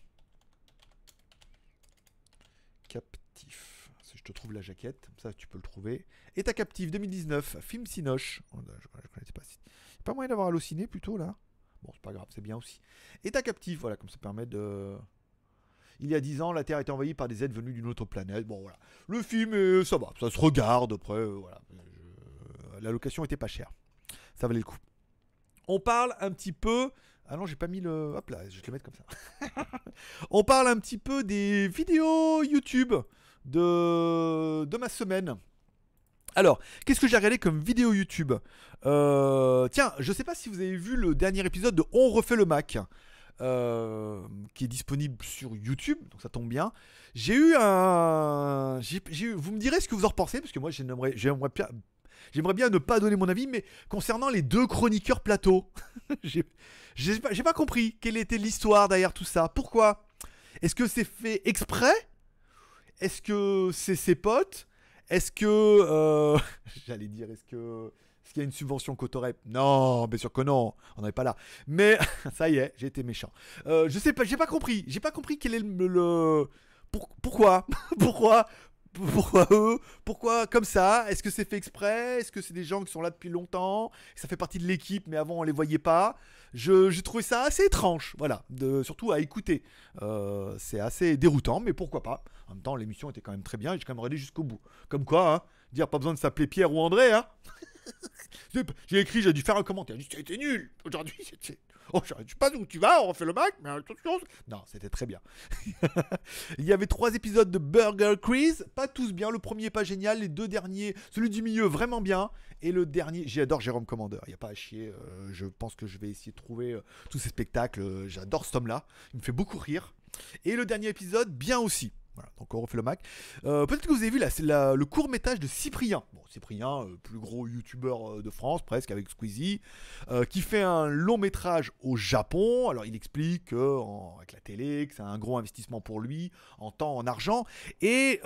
Speaker 1: captif. Si je te trouve la jaquette, ça tu peux le trouver. État captif 2019, film sinoche oh, je, je connaissais pas. pas moyen d'avoir halluciné plutôt là Bon, c'est pas grave, c'est bien aussi. État captif, voilà, comme ça permet de il y a 10 ans, la Terre a été envahie par des êtres venus d'une autre planète. Bon, voilà. Le film, euh, ça va, ça se regarde après. Euh, voilà. Euh, la location était pas chère. Ça valait le coup. On parle un petit peu. Ah non, j'ai pas mis le. Hop là, je vais te le mettre comme ça. On parle un petit peu des vidéos YouTube de, de ma semaine. Alors, qu'est-ce que j'ai regardé comme vidéo YouTube Tiens, je sais pas si vous avez vu le dernier épisode de On refait le Mac. Euh, qui est disponible sur YouTube, donc ça tombe bien. J'ai eu un. Vous me direz ce que vous en pensez, parce que moi j'aimerais, bien. ne pas donner mon avis, mais concernant les deux chroniqueurs plateau, j'ai pas, compris quelle était l'histoire derrière tout ça. Pourquoi Est-ce que c'est fait exprès Est-ce que c'est ses potes Est-ce que. Euh, j'allais dire, est-ce que. Est-ce qu'il y a une subvention Cotorep Non, bien sûr que non. On est pas là. Mais ça y est, j'ai été méchant. Euh, je sais pas, j'ai pas compris. J'ai pas compris quel est le. pourquoi Pourquoi pourquoi eux Pourquoi comme ça Est-ce que c'est fait exprès Est-ce que c'est des gens qui sont là depuis longtemps Ça fait partie de l'équipe, mais avant on les voyait pas. j'ai trouvé ça assez étrange, voilà, de, surtout à écouter. Euh, c'est assez déroutant, mais pourquoi pas En même temps, l'émission était quand même très bien et j'ai quand même regardé jusqu'au bout. Comme quoi, hein, dire pas besoin de s'appeler Pierre ou André, hein j'ai écrit, j'ai dû faire un commentaire. J'ai dit, c'était nul. Aujourd'hui, oh, je sais pas où tu vas, on refait le bac, mais attention. Non, c'était très bien. il y avait trois épisodes de Burger Quiz, pas tous bien. Le premier pas génial, les deux derniers, celui du milieu vraiment bien, et le dernier, j'adore Jérôme Commandeur. Il y a pas à chier. Euh, je pense que je vais essayer de trouver euh, tous ces spectacles. Euh, j'adore ce homme-là. Il me fait beaucoup rire. Et le dernier épisode, bien aussi. Voilà, donc on refait le Mac. Euh, peut-être que vous avez vu là, le court métrage de Cyprien. Bon, Cyprien, euh, plus gros youtubeur euh, de France, presque avec Squeezie, qui fait un long métrage au Japon. Alors il explique avec la télé, que c'est un gros investissement pour lui, en temps, en argent. Et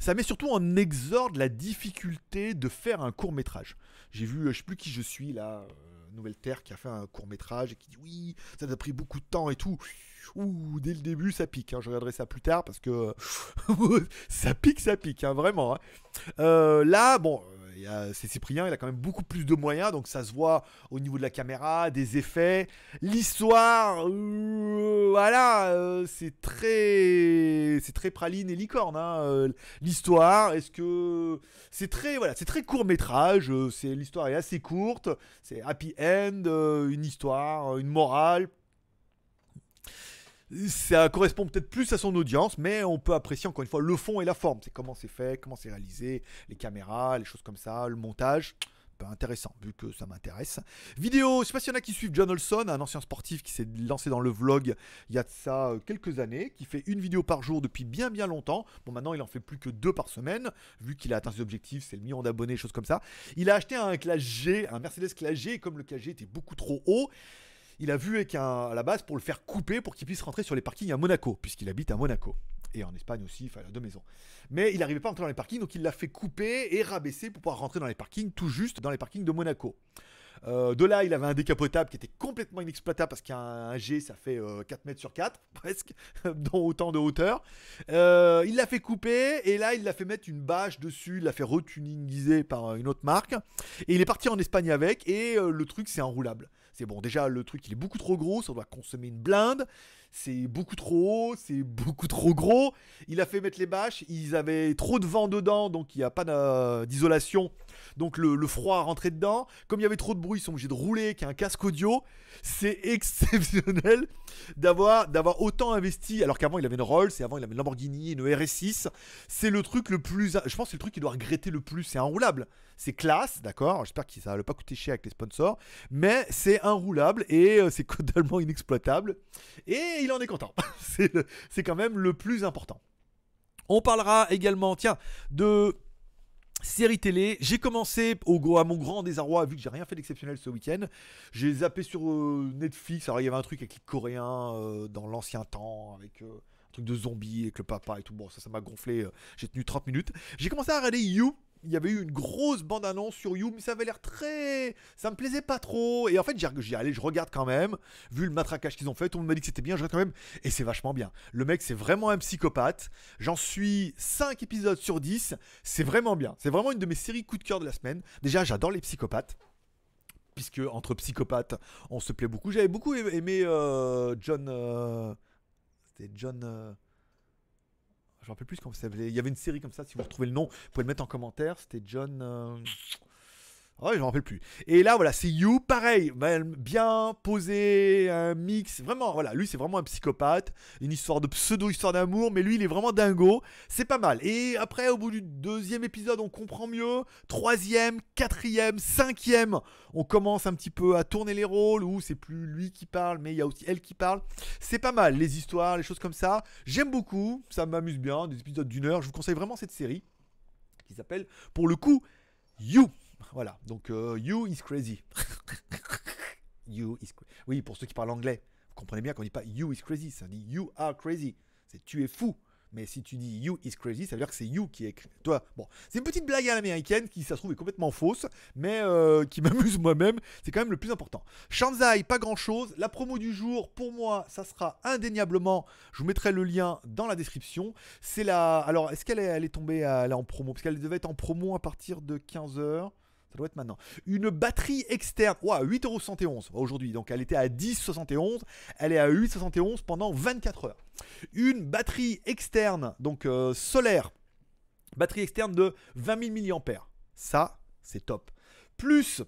Speaker 1: ça met surtout en exorde la difficulté de faire un court métrage. J'ai vu, je ne sais plus qui je suis là, Nouvelle Terre, qui a fait un court métrage et qui dit oui, ça a pris beaucoup de temps et tout ouh, dès le début, ça pique. Hein. Je regarderai ça plus tard parce que ça pique, ça pique, hein, vraiment. Hein. Euh, là, bon, euh, c'est Cyprien, il a quand même beaucoup plus de moyens, donc ça se voit au niveau de la caméra, des effets. L'histoire, euh, voilà, c'est très, très praline et licorne. l'histoire, est-ce que c'est très, voilà, c'est très court métrage. c'est l'histoire est assez courte, c'est happy end, une histoire, une morale ça correspond peut-être plus à son audience, mais on peut apprécier encore une fois le fond et la forme. C'est comment c'est fait, comment c'est réalisé, les caméras, les choses comme ça, le montage. Pas intéressant, vu que ça m'intéresse. Vidéo, je sais pas s'il y en a qui suivent John Olson, un ancien sportif qui s'est lancé dans le vlog il y a de ça euh, quelques années, qui fait une vidéo par jour depuis bien bien longtemps. Bon, maintenant il en fait plus que deux par semaine, vu qu'il a atteint ses objectifs, c'est le million d'abonnés, choses comme ça. Il a acheté un classe G, un Mercedes classe G, comme le Clash G était beaucoup trop haut, il a vu avec la base pour le faire couper pour qu'il puisse rentrer sur les parkings à Monaco, puisqu'il habite à Monaco. Et en Espagne aussi, il a deux maisons. Mais il n'arrivait pas à rentrer dans les parkings, donc il l'a fait couper et rabaisser pour pouvoir rentrer dans les parkings, tout juste dans les parkings de Monaco. Euh, de là, il avait un décapotable qui était complètement inexploitable parce qu'un G, ça fait 4 euh, mètres sur 4, presque, dont autant de hauteur. Euh, il l'a fait couper et là, il l'a fait mettre une bâche dessus, il l'a fait retuningiser par une autre marque. Et il est parti en Espagne avec et le truc, c'est enroulable. C'est bon, déjà, le truc, il est beaucoup trop gros, ça doit consommer une blinde. C'est beaucoup trop haut, c'est beaucoup trop gros. Il a fait mettre les bâches, ils avaient trop de vent dedans, donc il n'y a pas d'isolation. Donc le, froid froid rentré dedans. Comme il y avait trop de bruit, ils sont obligés de rouler, Avec un casque audio. C'est exceptionnel d'avoir d'avoir autant investi alors qu'avant il avait une Rolls et avant il avait une Lamborghini, une RS6. C'est le truc le plus je pense c'est le truc qu'il doit regretter le plus, c'est roulable C'est classe, d'accord J'espère que ça va pas coûter cher avec les sponsors, mais c'est roulable et euh, c'est totalement inexploitable et il en est content. c'est quand même le plus important. On parlera également, tiens, de Série télé, j'ai commencé au, à mon grand désarroi, vu que j'ai rien fait d'exceptionnel ce week-end. J'ai zappé sur euh, Netflix, alors il y avait un truc avec les Coréens euh, dans l'ancien temps, avec euh, un truc de zombie, avec le papa et tout. Bon, ça, ça m'a gonflé, j'ai tenu 30 minutes. J'ai commencé à regarder You, il y avait eu une grosse bande-annonce sur You, mais ça avait l'air très. Ça me plaisait pas trop. Et en fait, j'ai allé, je regarde quand même. Vu le matraquage qu'ils ont fait, tout le m'a dit que c'était bien, je regarde quand même. Et c'est vachement bien. Le mec, c'est vraiment un psychopathe. J'en suis 5 épisodes sur 10. C'est vraiment bien. C'est vraiment une de mes séries coup de cœur de la semaine. Déjà, j'adore les psychopathes puisque entre psychopathes, on se plaît beaucoup. J'avais beaucoup aimé euh, John. Euh, c'était John. Euh, je me rappelle plus quand ça Il y avait une série comme ça, si vous retrouvez le nom, vous pouvez le mettre en commentaire. C'était John. Euh, Ouais, oh, je m'en rappelle plus. Et là, voilà, c'est You, pareil, bien posé, un mix. Vraiment, voilà, lui, c'est vraiment un psychopathe. Une histoire de pseudo-histoire d'amour, mais lui, il est vraiment dingo. C'est pas mal. Et après, au bout du deuxième épisode, on comprend mieux. Troisième, quatrième, cinquième, on commence un petit peu à tourner les rôles où c'est plus lui qui parle, mais il y a aussi elle qui parle. C'est pas mal, les histoires, les choses comme ça. J'aime beaucoup, ça m'amuse bien. Des épisodes d'une heure, je vous conseille vraiment cette série qui s'appelle, pour le coup, You. Voilà. Donc, euh, you is crazy. you is Oui, pour ceux qui parlent anglais, vous comprenez bien qu'on ne dit pas you is crazy, ça dit you are crazy. C'est tu es fou. Mais si tu dis you is crazy, ça veut dire que c'est you qui est toi. Bon, c'est une petite blague à l'américaine qui, ça se trouve, est complètement fausse, mais euh, qui m'amuse moi-même. C'est quand même le plus important. Shanzai, pas grand-chose. La promo du jour, pour moi, ça sera indéniablement. Je vous mettrai le lien dans la description. C'est la. Alors, est-ce qu'elle est, tombée là, en promo Parce qu'elle devait être en promo à partir de 15h doit être maintenant. Une batterie externe. euros 8,71€ bah, aujourd'hui. Donc elle était à 10,71€, Elle est à 8,71 pendant 24 heures. Une batterie externe, donc euh, solaire. Batterie externe de 20 000 mAh. Ça, c'est top. Plus,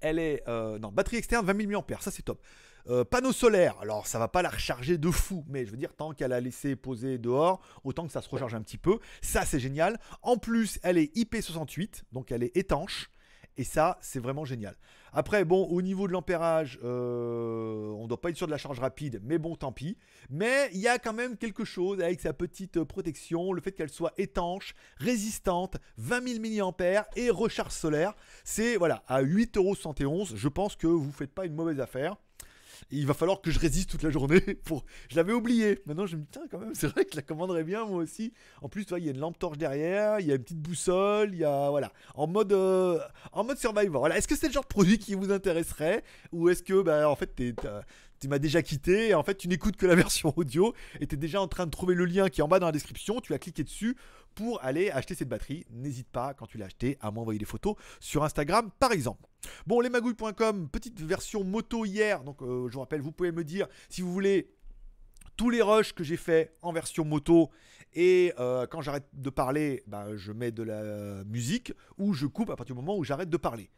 Speaker 1: elle est... Euh, non, batterie externe 20 000 mAh. Ça, c'est top. Euh, panneau solaire, alors ça va pas la recharger de fou, mais je veux dire, tant qu'elle a laissé poser dehors, autant que ça se recharge un petit peu. Ça, c'est génial. En plus, elle est IP68, donc elle est étanche. Et ça, c'est vraiment génial. Après, bon, au niveau de l'ampérage, euh, on ne doit pas être sûr de la charge rapide, mais bon, tant pis. Mais il y a quand même quelque chose avec sa petite protection, le fait qu'elle soit étanche, résistante, 20 000 mAh et recharge solaire. C'est, voilà, à 8,71€, je pense que vous ne faites pas une mauvaise affaire il va falloir que je résiste toute la journée. Pour... Je l'avais oublié. Maintenant, je me dis, tiens, quand même, c'est vrai que je la commanderais bien, moi aussi. En plus, il y a une lampe torche derrière, il y a une petite boussole, il y a. Voilà. En mode, euh, en mode survivor. Voilà. Est-ce que c'est le genre de produit qui vous intéresserait Ou est-ce que, bah, en fait, tu m'as déjà quitté et en fait tu n'écoutes que la version audio et tu es déjà en train de trouver le lien qui est en bas dans la description, tu as cliqué dessus pour aller acheter cette batterie. N'hésite pas quand tu l'as acheté à m'envoyer des photos sur Instagram par exemple. Bon, lesmagouilles.com, petite version moto hier. Donc, euh, je vous rappelle, vous pouvez me dire si vous voulez tous les rushs que j'ai fait en version moto. Et euh, quand j'arrête de parler, ben, je mets de la musique ou je coupe à partir du moment où j'arrête de parler.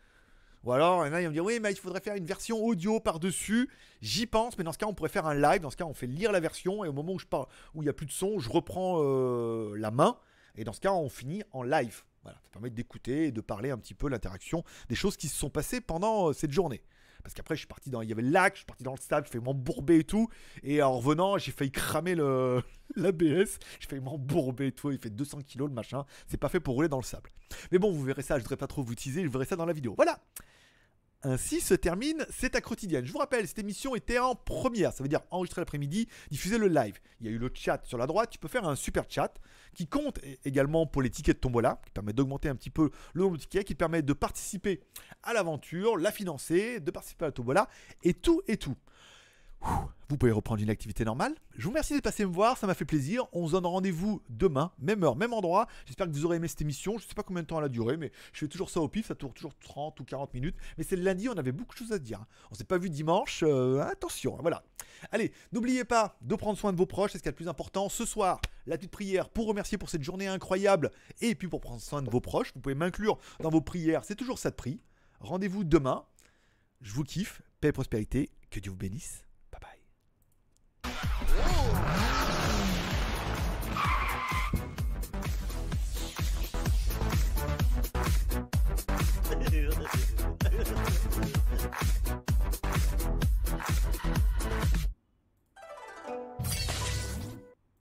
Speaker 1: Ou alors, il y en a qui me dire Oui, mais il faudrait faire une version audio par-dessus. J'y pense, mais dans ce cas, on pourrait faire un live. Dans ce cas, on fait lire la version et au moment où je parle, où il n'y a plus de son, je reprends euh, la main. Et dans ce cas, on finit en live. Voilà, ça permet d'écouter et de parler un petit peu l'interaction des choses qui se sont passées pendant euh, cette journée. Parce qu'après, je suis parti dans. Il y avait le lac, je suis parti dans le sable, je fais m'embourber et tout. Et en revenant, j'ai failli cramer le l'ABS, je fais m'embourber et tout. Il fait 200 kilos le machin. C'est pas fait pour rouler dans le sable. Mais bon, vous verrez ça, je voudrais pas trop vous teaser, je verrai ça dans la vidéo. Voilà! Ainsi se termine cette à quotidienne. Je vous rappelle, cette émission était en première, ça veut dire enregistrer l'après-midi, diffuser le live. Il y a eu le chat sur la droite, tu peux faire un super chat qui compte également pour les tickets de tombola, qui permet d'augmenter un petit peu le nombre de tickets, qui permet de participer à l'aventure, la financer, de participer à la tombola et tout et tout vous pouvez reprendre une activité normale. Je vous remercie de passer me voir, ça m'a fait plaisir. On se donne rendez-vous demain, même heure, même endroit. J'espère que vous aurez aimé cette émission. Je ne sais pas combien de temps elle a duré, mais je fais toujours ça au pif, ça tourne toujours 30 ou 40 minutes. Mais c'est le lundi, on avait beaucoup de choses à dire. On s'est pas vu dimanche, euh, attention, hein, voilà. Allez, n'oubliez pas de prendre soin de vos proches, c'est ce qu'il y a de plus important. Ce soir, la petite prière pour remercier pour cette journée incroyable et puis pour prendre soin de vos proches. Vous pouvez m'inclure dans vos prières, c'est toujours ça de prix. Rendez-vous demain. Je vous kiffe, paix et prospérité, que Dieu vous bénisse.